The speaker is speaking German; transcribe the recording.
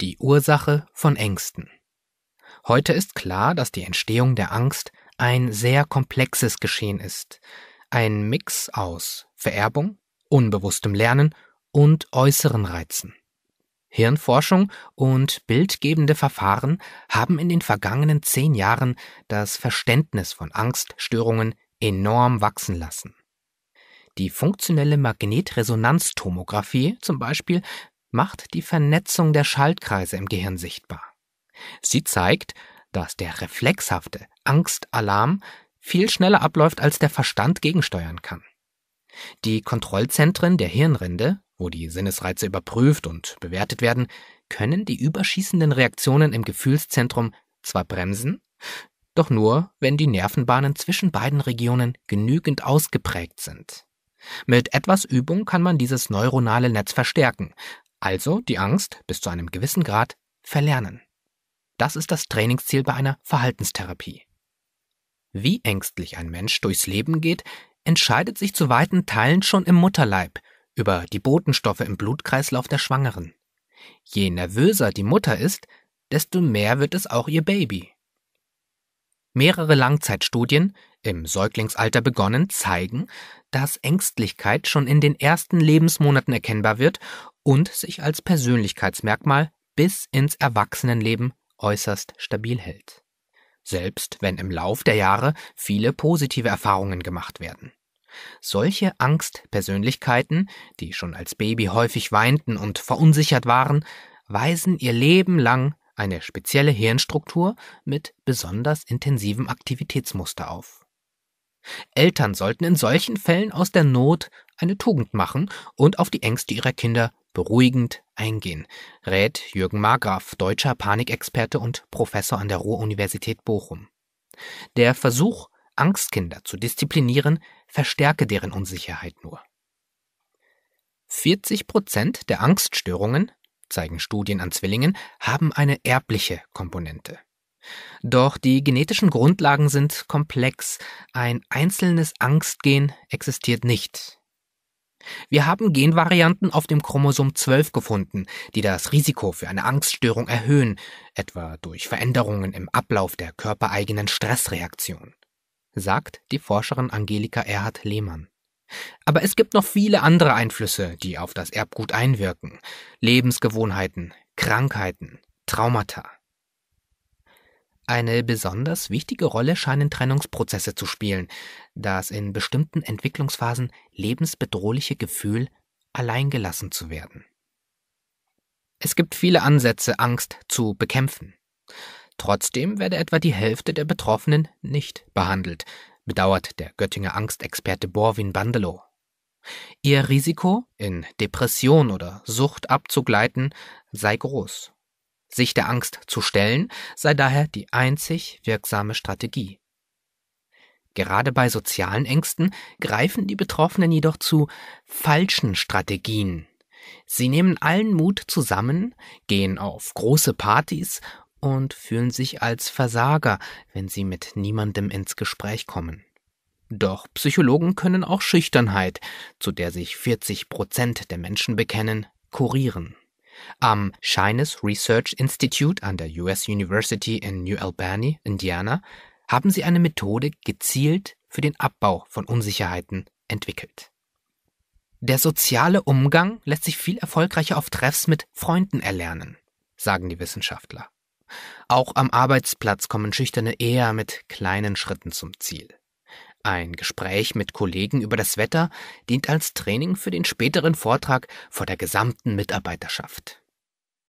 Die Ursache von Ängsten. Heute ist klar, dass die Entstehung der Angst ein sehr komplexes Geschehen ist. Ein Mix aus Vererbung, unbewusstem Lernen und äußeren Reizen. Hirnforschung und bildgebende Verfahren haben in den vergangenen zehn Jahren das Verständnis von Angststörungen enorm wachsen lassen. Die funktionelle Magnetresonanztomographie zum Beispiel macht die Vernetzung der Schaltkreise im Gehirn sichtbar. Sie zeigt, dass der reflexhafte Angstalarm viel schneller abläuft, als der Verstand gegensteuern kann. Die Kontrollzentren der Hirnrinde, wo die Sinnesreize überprüft und bewertet werden, können die überschießenden Reaktionen im Gefühlszentrum zwar bremsen, doch nur, wenn die Nervenbahnen zwischen beiden Regionen genügend ausgeprägt sind. Mit etwas Übung kann man dieses neuronale Netz verstärken, also die Angst bis zu einem gewissen Grad verlernen. Das ist das Trainingsziel bei einer Verhaltenstherapie. Wie ängstlich ein Mensch durchs Leben geht, entscheidet sich zu weiten Teilen schon im Mutterleib über die Botenstoffe im Blutkreislauf der Schwangeren. Je nervöser die Mutter ist, desto mehr wird es auch ihr Baby. Mehrere Langzeitstudien, im Säuglingsalter begonnen, zeigen, dass Ängstlichkeit schon in den ersten Lebensmonaten erkennbar wird und sich als Persönlichkeitsmerkmal bis ins Erwachsenenleben äußerst stabil hält. Selbst wenn im Lauf der Jahre viele positive Erfahrungen gemacht werden. Solche Angstpersönlichkeiten, die schon als Baby häufig weinten und verunsichert waren, weisen ihr Leben lang eine spezielle Hirnstruktur mit besonders intensivem Aktivitätsmuster auf. Eltern sollten in solchen Fällen aus der Not eine Tugend machen und auf die Ängste ihrer Kinder beruhigend eingehen, rät Jürgen Margraf, deutscher Panikexperte und Professor an der Ruhr-Universität Bochum. Der Versuch, Angstkinder zu disziplinieren, verstärke deren Unsicherheit nur. 40 Prozent der Angststörungen, zeigen Studien an Zwillingen, haben eine erbliche Komponente. Doch die genetischen Grundlagen sind komplex. Ein einzelnes Angstgen existiert nicht. Wir haben Genvarianten auf dem Chromosom 12 gefunden, die das Risiko für eine Angststörung erhöhen, etwa durch Veränderungen im Ablauf der körpereigenen Stressreaktion, sagt die Forscherin Angelika Erhard Lehmann. Aber es gibt noch viele andere Einflüsse, die auf das Erbgut einwirken. Lebensgewohnheiten, Krankheiten, Traumata. Eine besonders wichtige Rolle scheinen Trennungsprozesse zu spielen, das in bestimmten Entwicklungsphasen lebensbedrohliche Gefühl, alleingelassen zu werden. Es gibt viele Ansätze, Angst zu bekämpfen. Trotzdem werde etwa die Hälfte der Betroffenen nicht behandelt, bedauert der Göttinger Angstexperte Borwin Bandelow. Ihr Risiko, in Depression oder Sucht abzugleiten, sei groß. Sich der Angst zu stellen sei daher die einzig wirksame Strategie. Gerade bei sozialen Ängsten greifen die Betroffenen jedoch zu falschen Strategien. Sie nehmen allen Mut zusammen, gehen auf große Partys und fühlen sich als Versager, wenn sie mit niemandem ins Gespräch kommen. Doch Psychologen können auch Schüchternheit, zu der sich 40 Prozent der Menschen bekennen, kurieren. Am Shines Research Institute an der US University in New Albany, Indiana, haben sie eine Methode gezielt für den Abbau von Unsicherheiten entwickelt. Der soziale Umgang lässt sich viel erfolgreicher auf Treffs mit Freunden erlernen, sagen die Wissenschaftler. Auch am Arbeitsplatz kommen Schüchterne eher mit kleinen Schritten zum Ziel. Ein Gespräch mit Kollegen über das Wetter dient als Training für den späteren Vortrag vor der gesamten Mitarbeiterschaft.